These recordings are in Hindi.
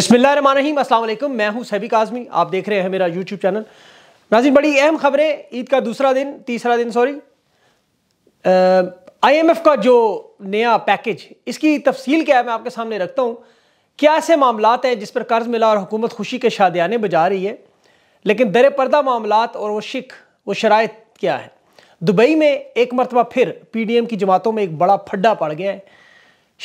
बसमिल मैं हूं सभी आज़मी आप देख रहे हैं मेरा यूट्यूब चैनल नाजिन बड़ी अहम खबरें ईद का दूसरा दिन तीसरा दिन सॉरी आईएमएफ का जो नया पैकेज इसकी तफसील क्या है मैं आपके सामने रखता हूँ क्या ऐसे मामला हैं जिस पर कर्ज़ मिला और हुकूमत खुशी के शादियाने बजा रही है लेकिन दर पर्दा मामला और वह शिक व शराय क्या है दुबई में एक मरतबा फिर पी डी एम की जमातों में एक बड़ा फड्डा पड़ गया है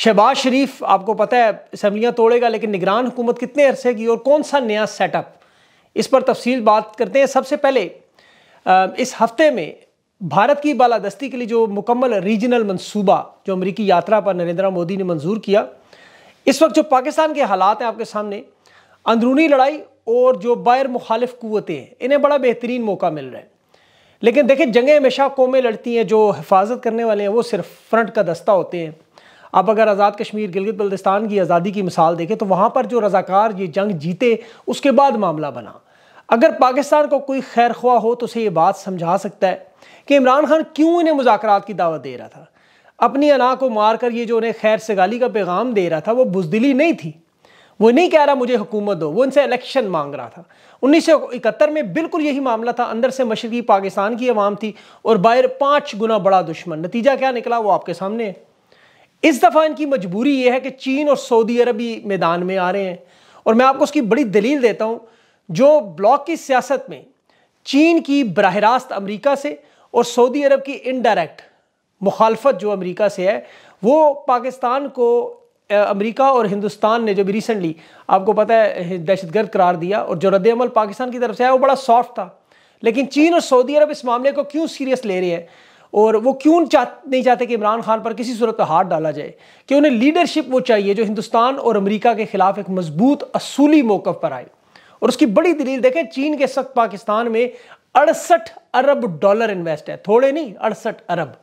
शहबाज शरीफ आपको पता है असम्बलियाँ तोड़ेगा लेकिन निगरान हुकूमत कितने अरसे की और कौन सा नया सेटअप इस पर तफसील बात करते हैं सबसे पहले इस हफ्ते में भारत की बालादस्ती के लिए जो मुकम्मल रीजनल मंसूबा जो अमरीकी यात्रा पर नरेंद्र मोदी ने मंजूर किया इस वक्त जो पाकिस्तान के हालात हैं आपके सामने अंदरूनी लड़ाई और जो बैर मुखालिफ क़ुतें हैं इन्हें बड़ा बेहतरीन मौका मिल रहा है लेकिन देखें जंगें हमेशा कौमें लड़ती हैं जो हिफाजत करने वाले हैं वो सिर्फ फ्रंट का दस्ता होते हैं आप अगर आज़ाद कश्मीर गिलगित बल्दिस्तान की आज़ादी की मिसाल देखें तो वहाँ पर जो रज़ाकार ये जंग जीते उसके बाद मामला बना अगर पाकिस्तान को कोई खैर ख्वाह हो तो उसे ये बात समझा सकता है कि इमरान खान क्यों इन्हें मुजाकर की दावत दे रहा था अपनी अना को मार कर ये जो उन्हें खैर सगाली का पैगाम दे रहा था वो बुजदिली नहीं थी वो नहीं कह रहा मुझे हुकूमत दो वो उनसे इलेक्शन मांग रहा था उन्नीस सौ इकहत्तर में बिल्कुल यही मामला था अंदर से मशरकी पाकिस्तान की आवाम थी और बाहर पाँच गुना बड़ा दुश्मन नतीजा क्या निकला वो आपके सामने है इस दफ़ा इनकी मजबूरी यह है कि चीन और सऊदी अरब ही मैदान में आ रहे हैं और मैं आपको उसकी बड़ी दलील देता हूं जो ब्लॉक की सियासत में चीन की बरह रास्त अमरीका से और सऊदी अरब की इनडायरेक्ट मुखालफत जो अमरीका से है वो पाकिस्तान को अमेरिका और हिंदुस्तान ने जो भी रिसेंटली आपको पता है दहशतगर्द करार दिया और जो रद्द पाकिस्तान की तरफ से आया वो बड़ा सॉफ्ट था लेकिन चीन और सऊदी अरब इस मामले को क्यों सीरियस ले रहे हैं और वो क्यों चाह नहीं चाहते कि इमरान खान पर किसी सूरत हाथ डाला जाए कि उन्हें लीडरशिप वो चाहिए जो हिंदुस्तान और अमेरिका के ख़िलाफ़ एक मजबूत असूली मौक़ पर आए और उसकी बड़ी दलील देखें चीन के सख्त पाकिस्तान में अड़सठ अरब डॉलर इन्वेस्ट है थोड़े नहीं अड़सठ अरब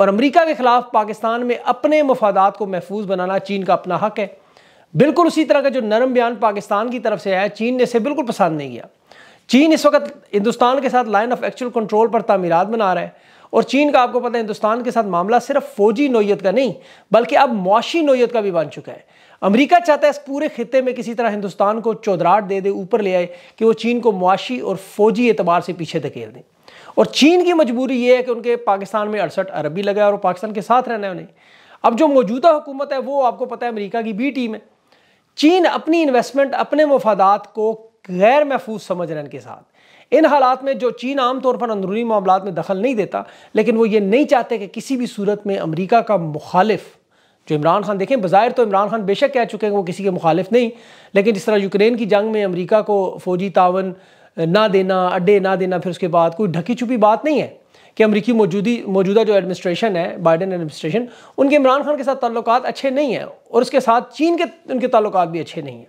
और अमेरिका के ख़िलाफ़ पाकिस्तान में अपने मफादात को महफूज बनाना चीन का अपना हक है बिल्कुल उसी तरह का जो नरम बयान पाकिस्तान की तरफ से आया चीन ने इसे बिल्कुल पसंद नहीं किया चीन इस वक्त हिंदुस्तान के साथ लाइन ऑफ एक्चुअल कंट्रोल पर तमीरत बना रहा है और चीन का आपको पता है हिंदुस्तान के साथ मामला सिर्फ फौजी नोयत का नहीं बल्कि अब मुआशी नोयत का भी बन चुका है अमेरिका चाहता है इस पूरे खत्े में किसी तरह हिंदुस्तान को चौधराट दे दे ऊपर ले आए कि वो चीन को मुआशी और फौजी एतबार से पीछे धकेल दें और चीन की मजबूरी ये है कि उनके पाकिस्तान में अड़सठ अरब भी लगा और पाकिस्तान के साथ रहना है उन्हें अब जो मौजूदा हुकूमत है वो आपको पता है अमरीका की बी टीम है चीन अपनी इन्वेस्टमेंट अपने मफादात को गैर महफूज समझ रहे हैं इनके साथ इन हालात में जो चीन आमतौर पर अंदरूनी मामला में दखल नहीं देता लेकिन वो ये नहीं चाहते कि किसी भी सूरत में अमरीका का मुखालिफ जो इमरान खान देखें बाहर तो इमरान खान बेशक कह चुके हैं वो किसी के मुखालिफ नहीं लेकिन जिस तरह यूक्रेन की जंग में अमरीका को फौजी तावन ना देना अड्डे ना देना फिर उसके बाद कोई ढकी छुपी बात नहीं है कि अमरीकी मौजूदी मौजूदा जो एडमिनिस्ट्रेशन है बाइडन एडमिनिस्ट्रेशन उनके इमरान खान के साथ ताल्लुक अच्छे नहीं हैं और उसके साथ चीन के उनके ताल्लुक भी अच्छे नहीं हैं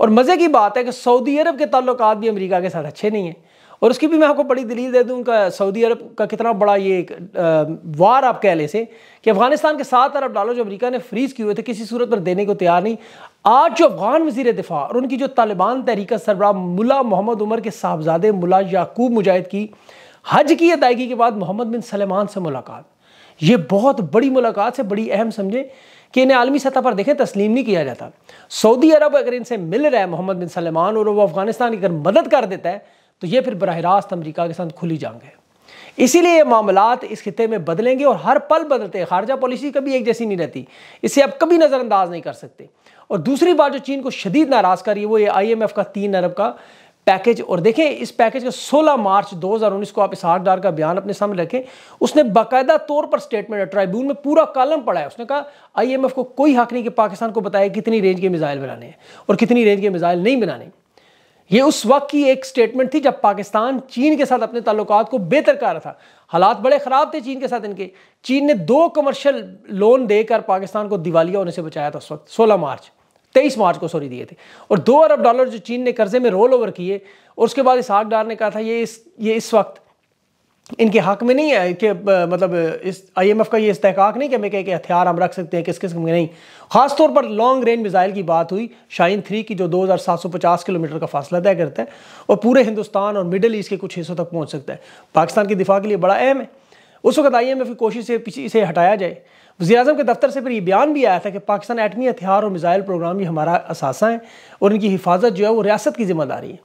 और मज़े की बात है कि सऊदी अरब के तल्लक भी अमेरिका के साथ अच्छे नहीं हैं और उसकी भी मैं आपको बड़ी दलील दे दूँ का सऊदी अरब का कितना बड़ा ये एक वार आप कह ले से कि अफगानिस्तान के सात अरब डॉलर जो अमेरिका ने फ्रीज़ किए हुए थे किसी सूरत पर देने को तैयार नहीं आज जो अफगान वजीर दिफा और उनकी जो तालिबान तहरीक सरबराह मुला मोहम्मद उमर के साहबजादे मुला याकूब मुजाहिद की हज की अदायगी के बाद मोहम्मद बिन सलेमान से मुलाकात ये बहुत बड़ी मुलाकात से बड़ी अहम समझें कि इन्हें आलमी सतह पर देखें तस्लीम नहीं किया जाता सऊदी अरब अगर इनसे मिल रहा है मोहम्मद बिन सलमान और वो अफगानिस्तान की अगर मदद कर देता है तो ये फिर बरह रास्त अमरीका के साथ खुली जाएंगे इसीलिए ये मामला इस खत्े में बदलेंगे और हर पल बदलते हैं खारजा पॉलिसी कभी एक जैसी नहीं रहती इसे आप कभी नज़रअंदाज नहीं कर सकते और दूसरी बात जो चीन को शदीद नाराज़ कर रही है वो ये आई एम एफ का तीन अरब का पैकेज और देखें इस पैकेज का 16 मार्च 2019 को आप हाथ डार का बयान अपने सामने रखें उसने बाकायदा तौर पर स्टेटमेंट ट्राइब्यून में पूरा कॉलम पढ़ाया है उसने कहा आईएमएफ को कोई हक नहीं कि पाकिस्तान को बताए कितनी रेंज के मिसाइल बनाने हैं और कितनी रेंज के मिसाइल नहीं बनाने ये उस वक्त की एक स्टेटमेंट थी जब पाकिस्तान चीन के साथ अपने ताल्लुक को बेहतर कर रहा था हालात बड़े ख़राब थे चीन के साथ इनके चीन ने दो कमर्शियल लोन देकर पाकिस्तान को दिवालिया होने से बचाया था उस वक्त सोलह मार्च तेईस मार्च को सॉरी दिए थे और दो अरब डॉलर जो चीन ने कर्जे में रोल ओवर किए और उसके बाद इसहाक डार ने कहा था ये इस ये इस वक्त इनके हक में नहीं है कि मतलब इस आईएमएफ का ये इस्तेकाक नहीं कि हमें कहें कि हथियार हम रख सकते हैं किस किस्म के नहीं खासतौर पर लॉन्ग रेंज मिज़ाइल की बात हुई शाइन थ्री की जो 2750 किलोमीटर का फासला तय करता है और पूरे हिंदुस्तान और मिडल ईस्ट के कुछ हिस्सों तक पहुंच सकता है पाकिस्तान की दिफा के लिए बड़ा अहम है उस वक्त आई एम एफ की कोशिश से इसे हटाया जाए वजी अजम के दफ्तर से फिर ये बयान भी आया था कि पाकिस्तान एटमी हथियार और मिज़ाइल प्रोग्राम भी हमारा असासा है और इनकी हिफाजत जो है वो रियासत की जिम्मेदारी है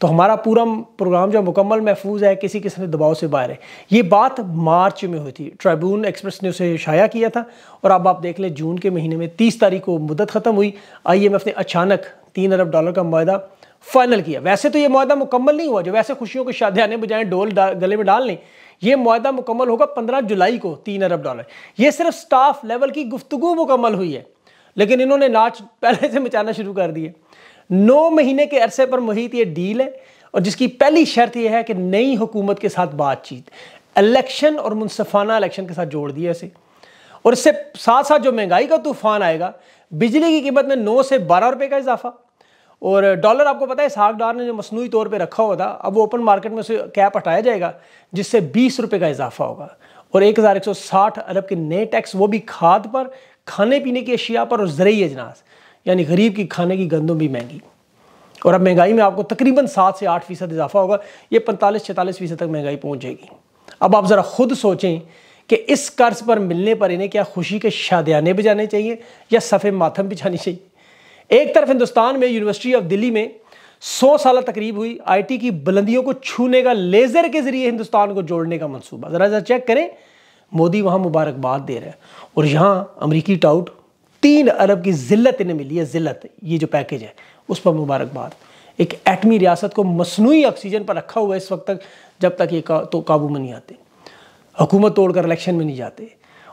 तो हमारा पूरा प्रोग्राम जो मुकम्मल महफूज है किसी किस्म के दबाव से बाहर है ये बात मार्च में हुई थी ट्राइब्यून एक्सप्रेस ने उसे शाया किया था और अब आप देख लें जून के महीने में तीस तारीख को मुद्दत ख़त्म हुई आई एम एफ ने अचानक तीन अरब डॉलर का माह फाइनल किया वैसे तो ये माह मुकम्मल नहीं हुआ जो वैसे खुशियों के शादियाने बजाय डोल गले में डाल लें ये माहा मुकम्मल होगा पंद्रह जुलाई को तीन अरब डॉलर ये सिर्फ स्टाफ लेवल की गुफ्तु मुकम्मल हुई है लेकिन इन्होंने नाच पहले से मचाना शुरू कर दिए नौ महीने के अरसे पर मुहित ये डील है और जिसकी पहली शर्त यह है कि नई हुकूमत के साथ बातचीत इलेक्शन और मुनसफाना इलेक्शन के साथ जोड़ दिया इसे और इससे साथ साथ जो महंगाई का तूफान आएगा बिजली की कीमत में नौ से बारह रुपये का इजाफा और डॉलर आपको पता है साग डार ने जो मसनू तौर पर रखा हुआ था अब वो ओपन मार्केट में से कैप हटाया जाएगा जिससे बीस रुपये का इजाफा होगा और एक हज़ार एक सौ साठ अरब के नए टैक्स वो भी खाद पर खाने पीने की अशिया पर और ज़रिए अजनास यानी गरीब की खाने की गंदों भी महंगी और अब महंगाई में आपको तकरीबन सात से आठ फ़ीसद इजाफा होगा ये पैंतालीस छतालीस फ़ीसद तक महंगाई पहुँच जाएगी अब आप ज़रा खुद सोचें कि इस कर्ज पर मिलने पर इन्हें क्या खुशी के शादियाने बजाने चाहिए या सफ़े माथम बिछानी चाहिए एक तरफ हिंदुस्तान में यूनिवर्सिटी ऑफ दिल्ली में सौ साल तकरीब हुई आईटी की बुलंदियों को छूने का लेज़र के ज़रिए हिंदुस्तान को जोड़ने का मंसूबा ज़रा ज़रा चेक करें मोदी वहाँ मुबारकबाद दे रहे हैं और यहाँ अमरीकी टाउट तीन अरब की जिल्लत इन्हें मिली है जिल्लत ये जो पैकेज है उस पर मुबारकबाद एक एटमी रियासत को मसनू ऑक्सीजन पर रखा हुआ है इस वक्त तक जब तक ये का, तो काबू में नहीं आते हुकूमत तोड़कर इलेक्शन में नहीं जाते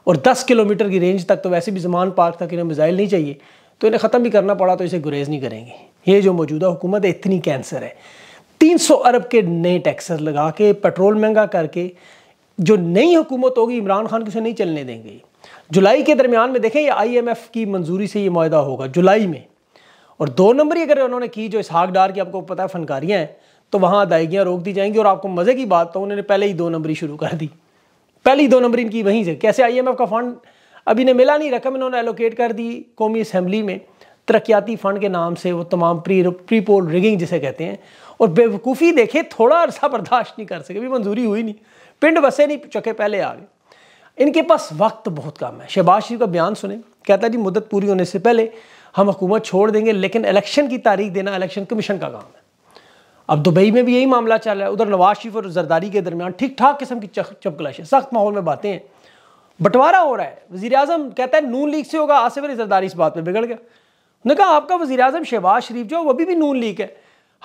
और 10 किलोमीटर की रेंज तक तो वैसे भी जमान पार्क तक इन्हें मिज़ाइल नहीं चाहिए तो इन्हें ख़त्म भी करना पड़ा तो इसे गुरेज नहीं करेंगे ये जो मौजूदा हुकूमत है इतनी कैंसर है 300 अरब के नए टैक्सेस लगा के पेट्रोल महंगा करके जो नई हुकूमत होगी इमरान खान किसे नहीं चलने देंगे जुलाई के दरमियान में देखें ये आईएमएफ की मंजूरी से ये माहा होगा जुलाई में और दो नंबर ही अगर उन्होंने की जो इसहाक डार की आपको पता है फनकारियाँ हैं तो वहाँ अदायगियाँ रोक दी जाएंगी और आपको मज़े की बात तो उन्होंने पहले ही दो नंबरी शुरू कर दी पहली दो नंबर इनकी वहीं से कैसे आईएमएफ का फंड अब इन्हें मिला नहीं रकम इन्होंने एलोकेट कर दी कौमी असम्बली में तरक्याती फ़ंड के नाम से वो तमाम प्री प्री पोल रिगिंग जिसे कहते हैं और बेवकूफ़ी देखे थोड़ा अरसा बर्दाश्त नहीं कर सके भी मंजूरी हुई नहीं पिंड बसे नहीं चके पहले आ गए इनके पास वक्त बहुत कम है शहबाज शरीफ का बयान सुने कहता जी मुद्दत पूरी होने से पहले हम हुकूमत छोड़ देंगे लेकिन इलेक्शन की तारीख देना इलेक्शन कमीशन का काम है अब दुबई में भी यही मामला चल रहा है उधर नवाज शरीफ और जरदारी के दरमियान ठीक ठाक किस्म की चपकलाशें है सख्त माहौल में बातें हैं बंटवारा हो रहा है वजी अजम कहता है नून लीग से होगा आसिफ अली जरदारी इस बात पर बिगड़ गया उन्होंने कहा आपका वजी अजम शहबाज शरीफ जो अभी भी नून लीग है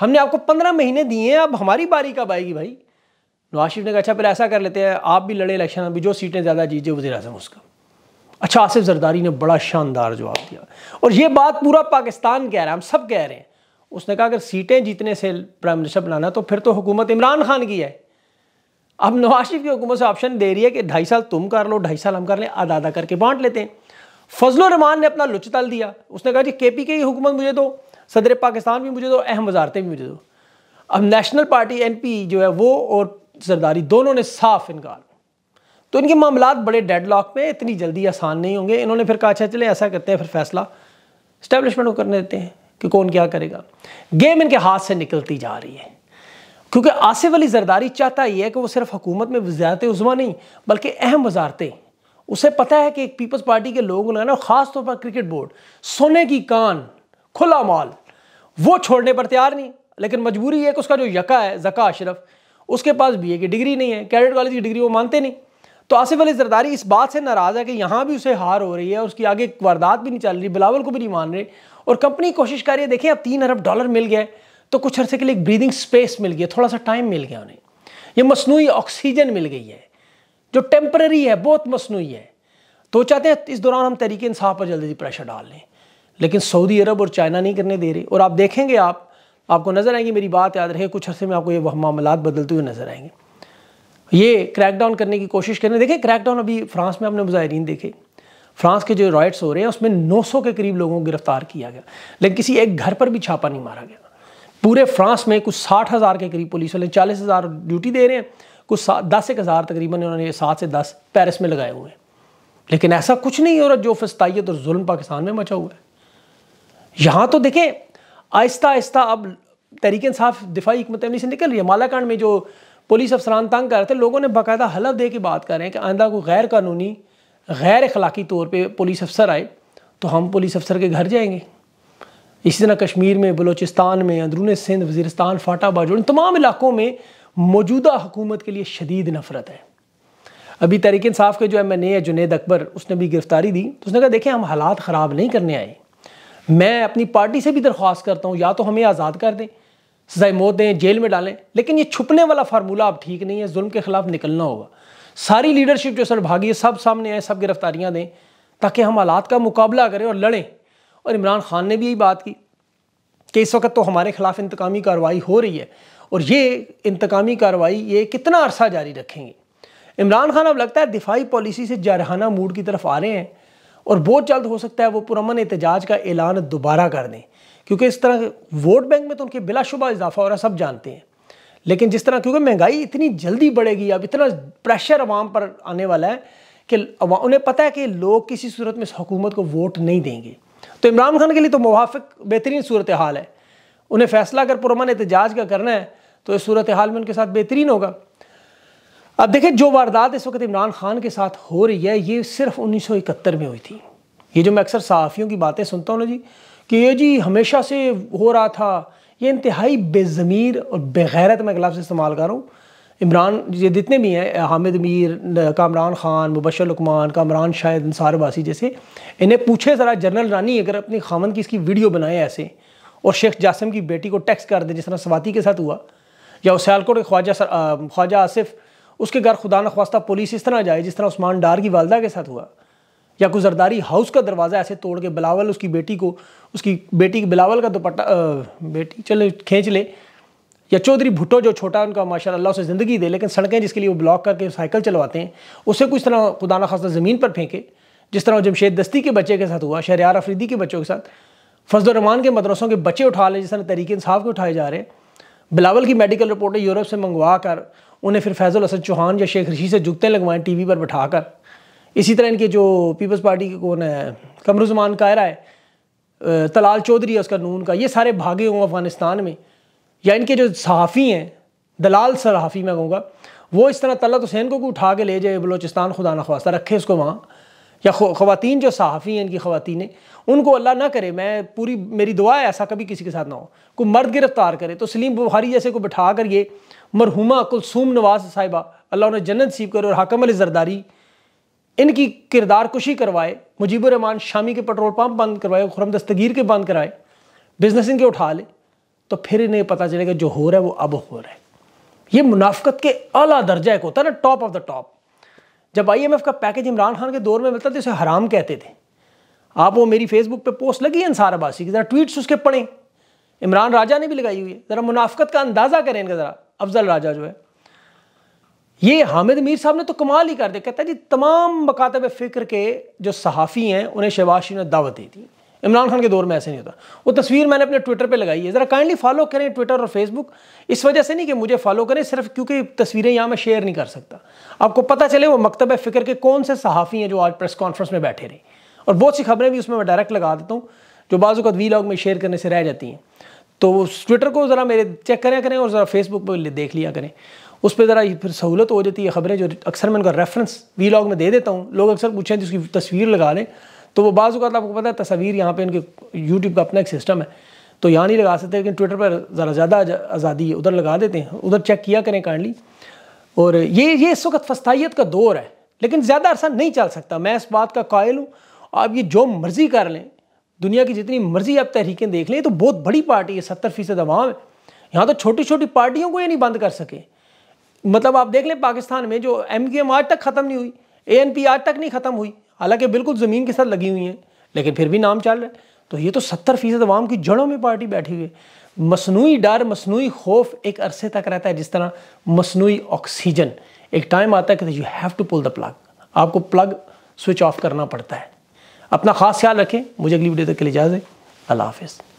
हमने आपको पंद्रह महीने दिए हैं अब हमारी बारी कब आएगी भाई नवाज शरीफ ने कहा अच्छा फिर ऐसा कर लेते हैं आप भी लड़े इलेक्शन अभी जो सीटें ज़्यादा जीतिए वजी अजम उसका अच्छा आसिफ जरदारी ने बड़ा शानदार जवाब दिया और ये बात पूरा पाकिस्तान कह रहा है हम सब कह रहे हैं उसने कहा अगर सीटें जीतने से प्राइम मिनिस्टर बनाना तो फिर तो हुकूमत इमरान खान की है अब नवाज शरीफ की हुकूमत से ऑप्शन दे रही है कि ढाई साल तुम कर लो ढाई साल हम कर लें आधा आधा करके बांट लेते हैं फजल रहमान ने अपना लुच तल दिया उसने कहा जी के पी के ही हुकूमत मुझे दो सदर पाकिस्तान भी मुझे दो अहम वजारतें भी मुझे दो अब नेशनल पार्टी एन पी जो है वो और सरदारी दोनों ने साफ इनकार तो इनके मामला बड़े डेड लॉक में इतनी जल्दी आसान नहीं होंगे इन्होंने फिर कहा अच्छा चले ऐसा करते हैं फिर फैसला स्टैब्लिशमेंट को करने देते हैं कि कौन क्या करेगा गेम इनके हाथ से निकलती जा रही है क्योंकि आसिफ अली जरदारी चाहता यह है कि वो सिर्फ हुकूमत में वजारत उजमा नहीं बल्कि अहम वजारतें उसे पता है कि एक पीपल्स पार्टी के लोगों ने ना ख़ास तौर पर क्रिकेट बोर्ड सोने की कान खुला माल वो छोड़ने पर तैयार नहीं लेकिन मजबूरी है कि उसका जो यका है जका अशरफ उसके पास बी ए की डिग्री नहीं है कैडेट कॉलेज की डिग्री वो मानते नहीं तो आसिफ अली जरदारी इस बात से नाराज़ है कि यहाँ भी उसे हार हो रही है उसकी आगे वारदात भी नहीं चल रही बिलावल को भी नहीं मान रहे और कंपनी कोशिश कर रही है देखें अब तीन अरब डॉलर मिल गया है तो कुछ अर्से के लिए एक ब्रीदिंग स्पेस मिल गया थोड़ा सा टाइम मिल गया उन्हें ये मसनू ऑक्सीजन मिल गई है जो टेम्पररी है बहुत मसनू है तो चाहते हैं इस दौरान हम तरीके इंसाफ पर जल्दी प्रेशर डाल लें लेकिन सऊदी अरब और चाइना नहीं करने दे रहे और आप देखेंगे आप आपको नज़र आएंगे मेरी बात याद रहे कुछ अर्से में आपको ये वह मामला बदलते हुए नज़र आएंगे ये क्रैकडाउन करने की कोशिश करने देखें क्रैकडाउन अभी फ्रांस में आपने मुजाहरीन देखे फ्रांस के जो रॉयट्स हो रहे हैं उसमें 900 के करीब लोगों को गिरफ्तार किया गया लेकिन किसी एक घर पर भी छापा नहीं मारा गया पूरे फ्रांस में कुछ साठ हज़ार के करीब पुलिस वाले चालीस हज़ार ड्यूटी दे रहे हैं कुछ दस एक हज़ार तकरीबन उन्होंने सात से दस पेरिस में लगाए हुए हैं लेकिन ऐसा कुछ नहीं हो रहा जो फस्ताइत और जुल्म पाकिस्तान में मचा हुआ है यहाँ तो देखें आहिस्ता आहिस्ता अब तहरीक साफ दिफाई हमत से निकल रही है मालाकांड में जो पुलिस अफसरान तंग कर रहे थे लोगों ने बाकायदा हलफ दे के बात कर रहे हैं कि आंदा को गैर कानूनी गैर अखलाकी तौर पर पुलिस अफसर आए तो हम पुलिस अफसर के घर जाएंगे इसी तरह कश्मीर में बलोचिस्तान में अंदरून सिंध वजीरस्तान फाटाबाज इन तमाम इलाकों में मौजूदा हुकूमत के लिए शदीद नफरत है अभी तहरीक इंसाफ के जो एम एन ए है जुनेद अकबर उसने भी गिरफ्तारी दी तो उसने कहा देखें हम हालात ख़राब नहीं करने आए मैं अपनी पार्टी से भी दरख्वास्त करता हूँ या तो हमें आज़ाद कर दें सजाए मौत दें जेल में डालें लेकिन ये छुपने वाला फार्मूला अब ठीक नहीं है जुल्म के ख़िलाफ़ निकलना होगा सारी लीडरशिप जो सर भागी है सब सामने आए सब गिरफ्तारियाँ दें ताकि हम हालात का मुकाबला करें और लड़ें और इमरान खान ने भी यही बात की कि इस वक्त तो हमारे खिलाफ इंतकामी कार्रवाई हो रही है और ये इंतकामी कार्रवाई ये कितना अरसा जारी रखेंगे इमरान खान अब लगता है दिफाई पॉलिसी से जारहाना मूड की तरफ आ रहे हैं और बहुत जल्द हो सकता है वो पुरमन एहतजाज का ऐलान दोबारा कर दें क्योंकि इस तरह वोट बैंक में तो उनके बिलाशुबा इजाफा हो रहा सब जानते हैं लेकिन जिस तरह क्योंकि महंगाई इतनी जल्दी बढ़ेगी अब इतना प्रेशर अवाम पर आने वाला है कि उन्हें पता है कि लोग किसी सूरत में इस हुकूमत को वोट नहीं देंगे तो इमरान खान के लिए तो मुहाफिक बेहतरीन सूरत हाल है उन्हें फैसला अगर पुरमन एहतजाज का करना है तो इस सूरत हाल में उनके साथ बेहतरीन होगा अब देखिए जो वारदात इस वक्त इमरान खान के साथ हो रही है ये सिर्फ उन्नीस में हुई थी ये जो मैं अक्सर सहाफ़ियों की बातें सुनता हूँ ना जी कि ये जी हमेशा से हो रहा था ये इंतहाई बेज़मीर और बेगैरत मैं से इस्तेमाल कर रहा हूँ इमरान ये जितने भी हैं हामिद मीर कामरान ख़ान मुबशर लकमान कामरान शाहिद अंसार वासी जैसे इन्हें पूछे ज़रा जनरल रानी अगर अपने खामन की इसकी वीडियो बनाए ऐसे और शेख जासम की बेटी को टैक्स कर दे जिस तरह स्वाति के साथ हुआ या उसियालकोट के ख्वाजा सर ख्वाजा आसिफ उसके घर खुदा नख्वास्ता पुलिस इस तरह जाए जिस तरह उस्मान डार की वालदा के साथ हुआ या कोई जरदारी हाउस का दरवाज़ा ऐसे तोड़ के बिलावल उसकी बेटी को उसकी बेटी बिलावल का दुपट्टा बेटी चले खींच ले या चौधरी भुट्टो जो छोटा उनका माशा अल्लाह से ज़िंदगी दे लेकिन सड़कें जिसके लिए वो ब्लॉक करके साइकिल चलवाते हैं उसे कुछ तरह खुदाना खासा ज़मीन पर फेंके जिस तरह जमशेद दस्ती के बच्चे के साथ हुआ शहरियार अफरीदी के बच्चों के साथ फजलरहमान के मदरसों के बच्चे उठा लें जिस तरह तरीके इंसाफ के उठाए जा रहे हैं बिलावल की मेडिकल रिपोर्टें यूरोप से मंगवा कर उन्हें फिर फैज़ल असद चौहान या शेख ऋषि से जुगते लगवाएं टी वी पर बैठा कर इसी तरह इनके जो पीपल्स पार्टी के कौन है कमरुजमान कायरा है तलाल चौधरी है उसका नून का ये सारे भागे हों अफगानिस्तान में या इनके जो सहाफ़ी हैं दलाल सहाफ़ी मैं कहूँगा वो इस तरह तलत हुसैन को उठा के ले जाए बलोचिस्तान खुदा न खवास्ता रखे उसको वहाँ या खुवान जो सहाफ़ी हैं इनकी ख़वातीन उनको अल्लाह ना करे मैं पूरी मेरी दुआ है ऐसा कभी किसी के साथ ना हो कोई मर्द गिरफ़्तार करे तो सलीम बुखारी जैसे को बैठा कर ये मरहुमा कुलसूम नवाज साहिबा अल्लाह उन्हें जन्नत सीब कर और हाकम अली जरदारी इनकी किरदार कुशी करवाए मुजीबरहमान शामी के पेट्रोल पम्प बंद करवाए खुरम दस्तगीर के बंद कराए बिजनेस इनके उठा ले तो फिर इन्हें पता चलेगा जो हो रहा है वो अब हो रहा है ये मुनाफ्त के अला दर्जा एक होता है ना टॉप ऑफ द टॉप जब आईएमएफ का पैकेज इमरान खान के दौर में मिलता था उसे हराम कहते थे आप वो मेरी फेसबुक पे पोस्ट लगी है अंसार बासी की ज़रा ट्वीट्स उसके पढ़ें इमरान राजा ने भी लगाई हुई है ज़रा मुनाफ्त का अंदाज़ा करें इनका ज़रा अफजल राजा जो है ये हामिद मीर साहब ने तो कमाल ही कर दिया कहता है जी तमाम मकातब फ़िक्र के जो सहाफ़ी हैं उन्हें शबाशी ने दावत दे दी इमरान खान के दौर में ऐसे नहीं होता वो तस्वीर मैंने अपने ट्विटर पे लगाई है ज़रा काइंडली फॉलो करें ट्विटर और फेसबुक इस वजह से नहीं कि मुझे फॉलो करें सिर्फ क्योंकि तस्वीरें यहाँ मैं शेयर नहीं कर सकता आपको पता चले वो मकतब फ़िक्र के कौन से सहाफ़ी हैं जो आज प्रेस कॉन्फ्रेंस में बैठे रहे और बहुत सी खबरें भी उसमें मैं डायरेक्ट लगा देता हूँ जो बाजू वी लॉग में शेयर करने से रह जाती हैं तो ट्विटर को ज़रा मेरे चेक करें करें और ज़रा फेसबुक पर देख लिया करें उस पर ज़रा फिर सहूलत हो जाती है खबरें जो अक्सर मैं उनका रेफरेंस वी लॉग में दे देता हूँ लोग अक्सर पूछें जिसकी तस्वीर लगा लें तो वो का आपको पता है तस्वीर यहाँ पे इनके यूट्यूब का अपना एक सिस्टम है तो यहाँ नहीं लगा सकते लेकिन ट्विटर पर ज़रा ज़्यादा आज़ादी है उधर लगा देते हैं उधर चेक किया करें काइंडली और ये ये इस वक्त फस्ताइत का दौर है लेकिन ज़्यादा अरसा नहीं चल सकता मैं इस बात का कायल हूँ आप ये जो मर्ज़ी कर लें दुनिया की जितनी मर्ज़ी आप तहरीकें देख लें तो बहुत बड़ी पार्टी है सत्तर फीसद अवाम है यहाँ तो छोटी छोटी पार्टियों को ये नहीं बंद कर सके मतलब आप देख लें पाकिस्तान में जो एम क्यू एम आज तक ख़त्म नहीं हुई ए एन पी आज तक नहीं ख़त्म हुई हालांकि बिल्कुल ज़मीन के साथ लगी हुई हैं लेकिन फिर भी नाम चल रहा है तो ये तो सत्तर फीसद आवाम की जड़ों में पार्टी बैठी हुई है मसनू डर मसनू खौफ एक अरसे तक रहता है जिस तरह मसनू ऑक्सीजन एक टाइम आता है कि you have to pull the plug आपको प्लग स्विच ऑफ करना पड़ता है अपना खास ख्याल रखें मुझे अगली वीडियो तक के लिए है अल्लाह हाफिज़